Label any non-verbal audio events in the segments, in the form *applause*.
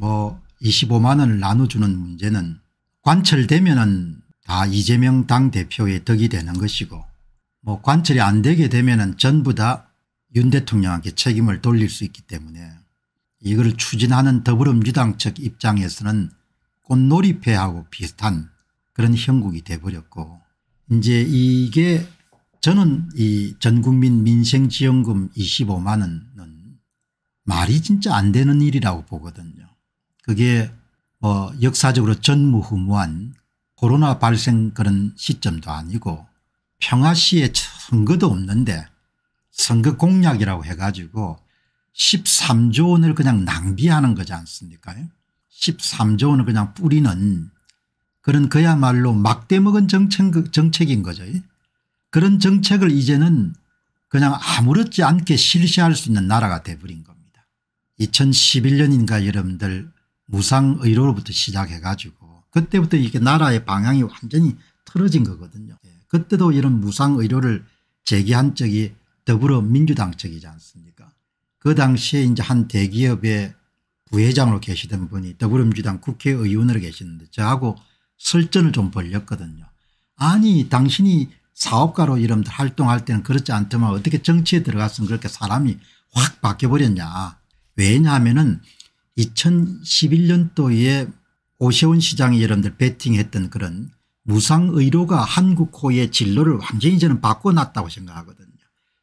뭐 25만 원을 나눠주는 문제는 관철되면은 다 이재명 당대표의 덕이 되는 것이고 뭐 관철이 안 되게 되면은 전부 다 윤 대통령한테 책임을 돌릴 수 있기 때문에 이걸 추진하는 더불어민주당 측 입장에서는 꽃놀이패하고 비슷한 그런 형국이 돼버렸고 이제 이게 저는 이 전국민 민생지원금 25만 원은 말이 진짜 안 되는 일이라고 보거든요. 그게 뭐 역사적으로 전무후무한 코로나 발생 그런 시점도 아니고 평화시에 선거도 없는데 선거 공약이라고 해가지고 13조 원을 그냥 낭비하는 거지 않습니까 13조 원을 그냥 뿌리는 그런 그야말로 막대먹은 정책, 정책인 거죠. 그런 정책을 이제는 그냥 아무렇지 않게 실시할 수 있는 나라가 돼버린 겁니다. 2011년인가 여러분들 무상의료로부터 시작해가지고 그때부터 이게 나라의 방향이 완전히 틀어진 거거든요. 예, 그때도 이런 무상의료를 제기한 적이 더불어민주당 측이지 않습니까 그 당시에 이제 한 대기업의 부회장으로 계시던 분이 더불어민주당 국회의원으로 계시는데 저하고 설전을 좀 벌렸거든요. 아니 당신이 사업가로 이름들 활동할 때는 그렇지 않더만 어떻게 정치에 들어갔으면 그렇게 사람이 확 바뀌어버렸냐. 왜냐하면 은 2011년도에 오세훈 시장이 여러분들 배팅했던 그런 무상의료가 한국 호의 진로를 완전히 저는 바꿔놨다고 생각하거든요.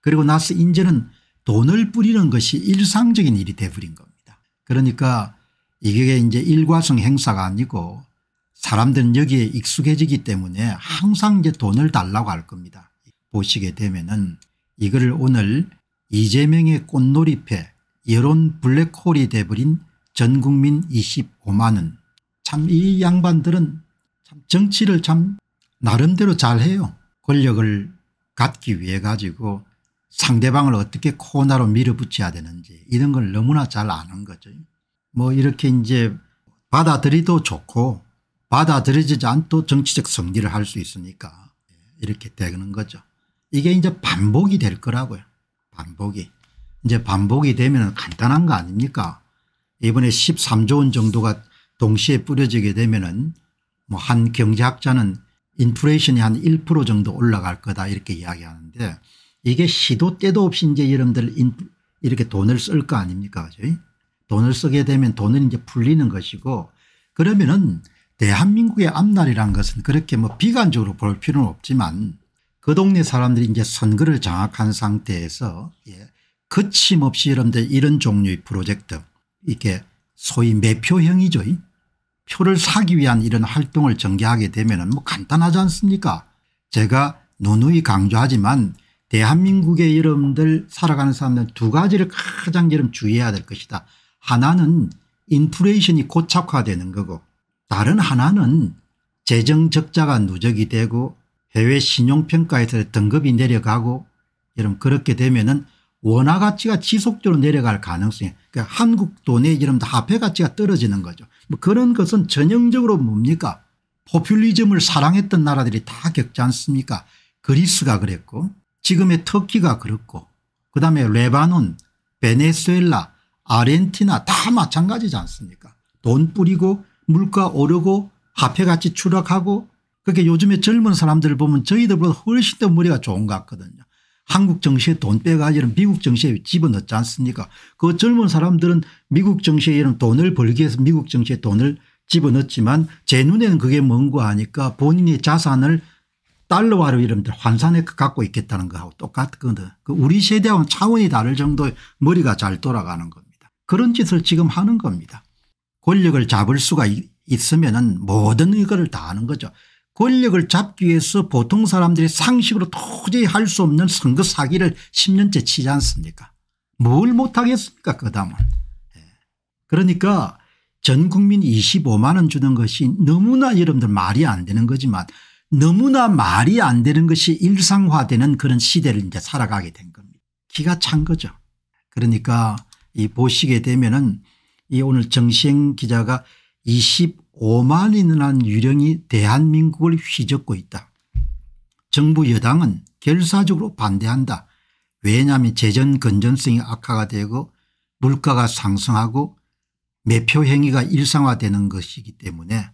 그리고 나서 인제는 돈을 뿌리는 것이 일상적인 일이 돼버린 겁니다. 그러니까 이게 이제 일과성 행사가 아니고 사람들은 여기에 익숙해지기 때문에 항상 이제 돈을 달라고 할 겁니다. 보시게 되면은 이거를 오늘 이재명의 꽃놀이패 여론 블랙홀이 돼버린 전국민 25만원. 참이 양반들은 참 정치를 참 나름대로 잘해요. 권력을 갖기 위해 가지고 상대방을 어떻게 코너로 밀어붙여야 되는지 이런 걸 너무나 잘 아는 거죠. 뭐 이렇게 이제 받아들이도 좋고 받아들여지지 않도 정치적 성리를할 수 있으니까 이렇게 되는 거죠. 이게 이제 반복이 될 거라고요. 반복이. 이제 반복이 되면 간단한 거 아닙니까 이번에 13조 원 정도가 동시에 뿌려지게 되면은 뭐 한 경제학자는 인플레이션이 한 1% 정도 올라갈 거다 이렇게 이야기하는데 이게 시도 때도 없이 이제 여러분들 이렇게 돈을 쓸 거 아닙니까 그죠? 돈을 쓰게 되면 돈은 이제 풀리는 것이고 그러면은 대한민국의 앞날이란 것은 그렇게 뭐 비관적으로 볼 필요는 없지만 그 동네 사람들이 이제 선거를 장악한 상태에서 예, 거침없이 여러분들 이런 종류의 프로젝트 이렇게 소위 매표형이죠. 표를 사기 위한 이런 활동을 전개하게 되면 뭐 간단하지 않습니까 제가 누누이 강조하지만 대한민국의 여러분들 살아가는 사람들 두 가지를 가장 여러분 주의해야 될 것이다. 하나는 인플레이션이 고착화되는 거고 다른 하나는 재정적자가 누적이 되고 해외 신용평가에서 등급이 내려가고 여러분 그렇게 되면 은 원화 가치가 지속적으로 내려갈 가능성이 그러니까 한국 돈의 이름 화폐 가치가 떨어지는 거죠. 뭐 그런 것은 전형적으로 뭡니까 포퓰리즘을 사랑했던 나라들이 다 겪지 않습니까 그리스가 그랬고 지금의 터키가 그렇고 그다음에 레바논 베네수엘라 아르헨티나 다 마찬가지지 않습니까 돈 뿌리고 물가 오르고 화폐 가치 추락하고 그렇게 요즘에 젊은 사람들 보면 저희들보다 훨씬 더 머리가 좋은 것 같거든요. 한국 정시에 돈 빼가지는 미국 정시에 집어넣지 않습니까 그 젊은 사람들은 미국 정시에 이런 돈을 벌기 위해서 미국 정시에 돈을 집어넣지만 제 눈에는 그게 뭔가 하니까 본인의 자산을 달러화로 이름들 환산해 갖고 있겠다는 거하고 똑같거든. 그 우리 세대하고는 차원이 다를 정도의 머리가 잘 돌아가는 겁니다. 그런 짓을 지금 하는 겁니다. 권력을 잡을 수가 있으면 은 모든 이거를 다 하는 거죠. 권력을 잡기 위해서 보통 사람들이 상식으로 도저히 할 수 없는 선거 사기를 10년째 치지 않습니까 뭘 못하겠습니까 그 다음은. 예. 그러니까 전 국민 25만 원 주는 것이 너무나 여러분들 말이 안 되는 거지만 너무나 말이 안 되는 것이 일상화되는 그런 시대를 이제 살아가게 된 겁니다. 기가 찬 거죠. 그러니까 이 보시게 되면은 이 오늘 정시행 기자가 20 오만인한 유령이 대한민국을 휘젓고 있다. 정부 여당은 결사적으로 반대한다. 왜냐하면 재정 건전성이 악화가 되고 물가가 상승하고 매표 행위가 일상화되는 것이기 때문에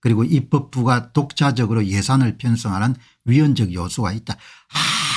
그리고 입법부가 독자적으로 예산을 편성하는 위헌적 요소가 있다.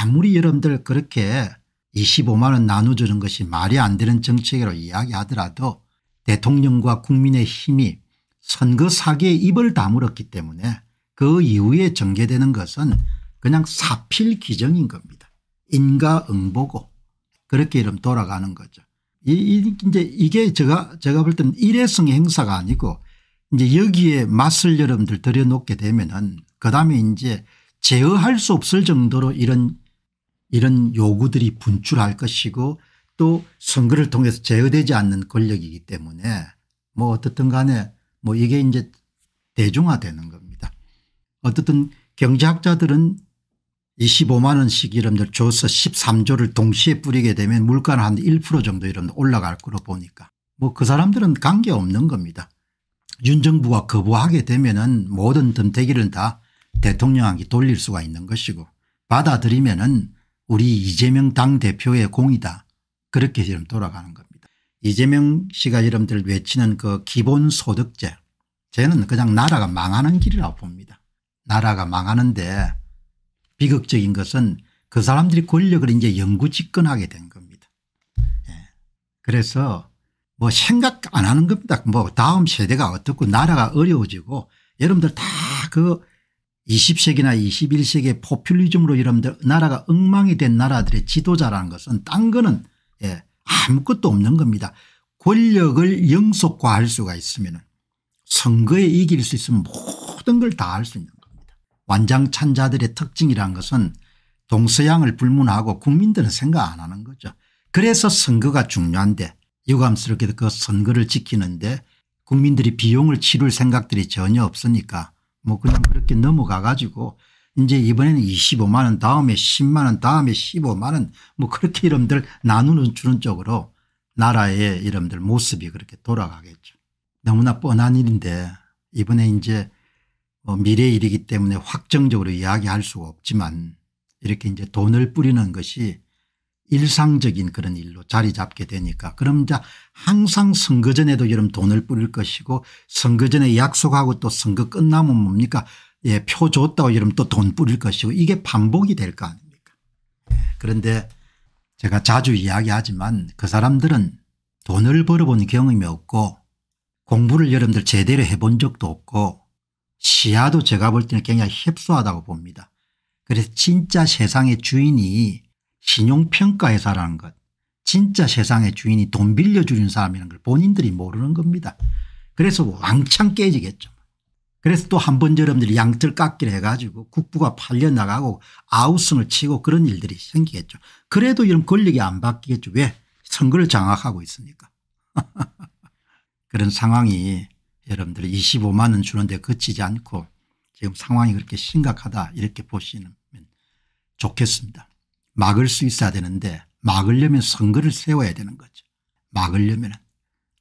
아무리 여러분들 그렇게 25만 원 나눠주는 것이 말이 안 되는 정책이라 이야기하더라도 대통령과 국민의 힘이 선거 그 사기에 입을 다물었기 때문에 그 이후에 전개되는 것은 그냥 사필 기정인 겁니다. 인가응보고 그렇게 이름 돌아가는 거죠. 이, 이제 이게 제가 제가 볼 때는 일회성 행사가 아니고 이제 여기에 맛을 여러분들 들여놓게 되면은 그다음에 이제 제어할 수 없을 정도로 이런 이런 요구들이 분출할 것이고 또 선거를 통해서 제어되지 않는 권력이기 때문에 뭐 어떻든 간에 뭐 이게 이제 대중화되는 겁니다. 어쨌든 경제학자들은 25만 원씩 이름들 줘서 13조를 동시에 뿌리게 되면 물가는 한 1% 정도 이름 올라갈 거로 보니까 뭐 그 사람들은 관계없는 겁니다. 윤 정부가 거부하게 되면은 모든 덤태기를 다 대통령에게 돌릴 수가 있는 것이고 받아들이면은 우리 이재명 당대표의 공이다 그렇게 지금 돌아가는 겁니다. 이재명 씨가 여러분들 외치는 그 기본소득제 저는 그냥 나라가 망하는 길이라고 봅니다. 나라가 망하는데 비극적인 것은 그 사람들이 권력을 이제 영구 집권하게 된 겁니다. 예. 그래서 뭐 생각 안 하는 겁니다. 뭐 다음 세대가 어떻고 나라가 어려워지고 여러분들 다 그 20세기나 21세기의 포퓰리즘으로 여러분들 나라가 엉망이 된 나라들의 지도자라는 것은 딴 거는 예. 아무것도 없는 겁니다. 권력을 영속화할 수가 있으면 선거에 이길 수 있으면 모든 걸 다 할 수 있는 겁니다. 완장찬자들의 특징이란 것은 동서양을 불문하고 국민들은 생각 안 하는 거죠. 그래서 선거가 중요한데 유감스럽게도 그 선거를 지키는데 국민들이 비용을 치룰 생각들이 전혀 없으니까 뭐 그냥 그렇게 넘어가 가지고 이제 이번에는 25만 원 다음에 10만 원 다음에 15만 원 뭐 그렇게 이름들 나누는 주는 쪽으로 나라의 이름들 모습이 그렇게 돌아가겠죠. 너무나 뻔한 일인데 이번에 이제 뭐 미래 일이기 때문에 확정적으로 이야기할 수가 없지만 이렇게 이제 돈을 뿌리는 것이 일상적인 그런 일로 자리 잡게 되니까 그럼 이제 항상 선거 전에도 이런 돈을 뿌릴 것이고 선거 전에 약속하고 또 선거 끝나면 뭡니까 예, 표 줬다고 이러면 또 돈 뿌릴 것이고 이게 반복이 될 거 아닙니까 예, 그런데 제가 자주 이야기하지만 그 사람들은 돈을 벌어본 경험이 없고 공부를 여러분들 제대로 해본 적도 없고 시야도 제가 볼 때는 굉장히 협소하다고 봅니다. 그래서 진짜 세상의 주인이 신용평가회사라는 것 진짜 세상의 주인이 돈 빌려주는 사람이라는 걸 본인들이 모르는 겁니다. 그래서 왕창 깨지겠죠. 그래서 또 한 번 여러분들이 양털 깎기를 해가지고 국부가 팔려나가고 아우성을 치고 그런 일들이 생기겠죠. 그래도 이런 권력이 안 바뀌겠죠. 왜? 선거를 장악하고 있으니까. *laughs* 그런 상황이 여러분들 25만 원 주는데 그치지 않고 지금 상황이 그렇게 심각하다 이렇게 보시면 좋겠습니다. 막을 수 있어야 되는데 막으려면 선거를 세워야 되는 거죠. 막으려면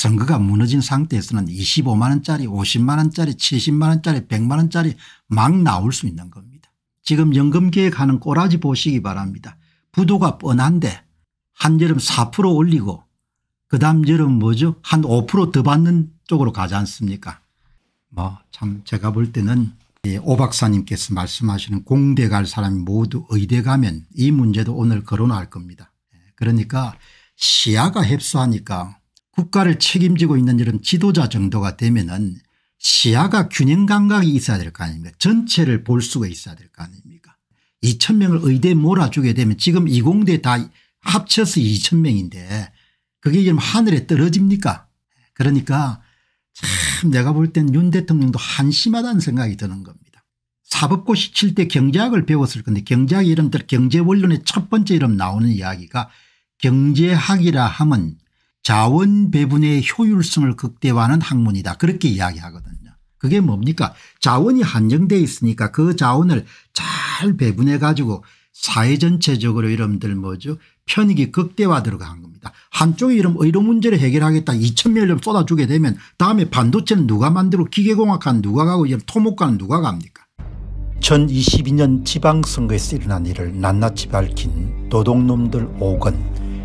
선거가 무너진 상태에서는 25만 원짜리 50만 원짜리 70만 원짜리 100만 원짜리 막 나올 수 있는 겁니다. 지금 연금계획하는 꼬라지 보시기 바랍니다. 부도가 뻔한데 한여름 4% 올리고 그 다음 여름 뭐죠 한 5%더 받는 쪽으로 가지 않습니까 뭐 참 제가 볼 때는 오 박사님께서 말씀하시는 공대 갈 사람이 모두 의대 가면 이 문제도 오늘 거론할 겁니다. 예, 그러니까 시야가 협소하니까 국가를 책임지고 있는 이런 지도자 정도가 되면은 시야가 균형 감각이 있어야 될 거 아닙니까 전체를 볼 수가 있어야 될 거 아닙니까 2천명을 의대에 몰아주게 되면 지금 이공대 다 합쳐서 2천명인데 그게 지금 하늘에 떨어집니까 그러니까 참 내가 볼 땐 윤 대통령도 한심하다는 생각이 드는 겁니다. 사법고시 칠 때 경제학을 배웠을 건데 경제학 이름들 경제원론의 첫 번째 이름 나오는 이야기가 경제학이라 함은 자원 배분의 효율성을 극대화하는 학문이다 그렇게 이야기하거든요. 그게 뭡니까 자원이 한정돼 있으니까 그 자원을 잘 배분해 가지고 사회 전체적으로 여러분들 뭐죠 편익이 극대화 들어간 겁니다. 한쪽에 이런 의료 문제를 해결하겠다 2천 명을 쏟아주게 되면 다음에 반도체는 누가 만들고 기계공학관 누가 가고 이런 토목관 누가 갑니까 2022년 지방선거에서 일어난 일을 낱낱이 밝힌 도둑놈들 5건